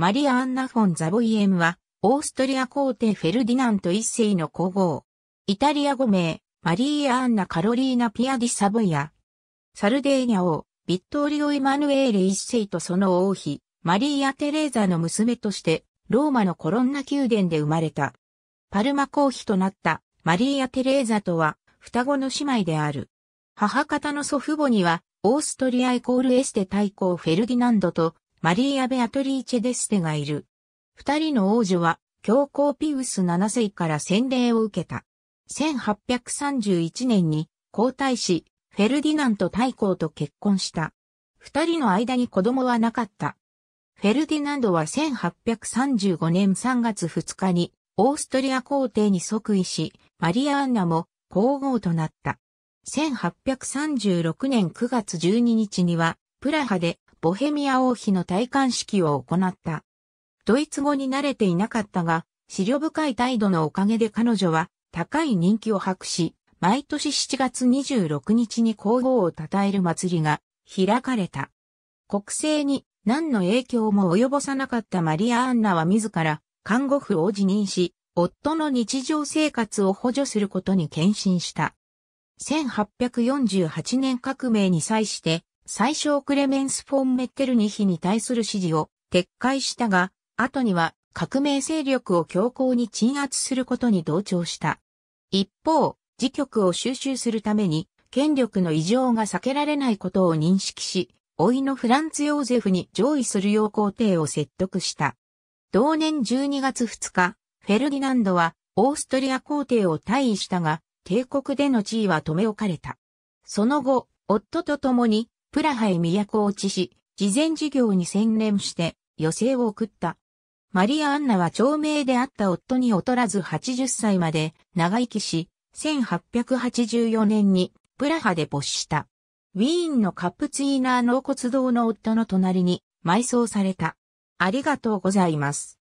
マリア・アンナ・フォン・ザボイエムは、オーストリア皇帝フェルディナント一世の皇后。イタリア語名、マリーア・アンナ・カロリーナ・ピアディ・サボイア。サルデーニャ王、ビットーリオ・イマヌエーレ一世とその王妃、マリーア・テレーザの娘として、ローマのコロンナ宮殿で生まれた。パルマ皇妃となったマリーア・テレーザとは双子の姉妹である。母方の祖父母にはオーストリアイコールエステ大公フェルディナンドとマリーア・ベアトリーチェ・デステがいる。二人の王女は、教皇ピウス七世から洗礼を受けた。1831年に皇太子、フェルディナント大公と結婚した。二人の間に子供はなかった。フェルディナンドは1835年3月2日にオーストリア皇帝に即位し、マリア・アンナも皇后となった。1836年9月12日には、プラハでボヘミア王妃の戴冠式を行った。ドイツ語に慣れていなかったが、資料深い態度のおかげで彼女は高い人気を博し、毎年7月26日に皇后を称える祭りが開かれた。国政に何の影響も及ぼさなかったマリア・アンナは自ら看護婦を辞任し、夫の日常生活を補助することに献身した。1848年革命に際して最小クレメンス・フォン・メッテルニヒに対する支持を撤回したが、後には革命勢力を強硬に鎮圧することに同調した。一方、自局を収集するために、権力の異常が避けられないことを認識し、老いのフランツ・ヨーゼフに上位するよう皇帝を説得した。同年12月2日、フェルディナンドはオーストリア皇帝を退位したが、帝国での地位は留め置かれた。その後、夫と共にプラハへ都落ちし、慈善事業に専念して余生を送った。マリア・アンナは長命であった夫に劣らず80歳まで長生きし、1884年にプラハで没した。ウィーンのカップツイーナー納骨堂の夫の隣に埋葬された。ありがとうございます。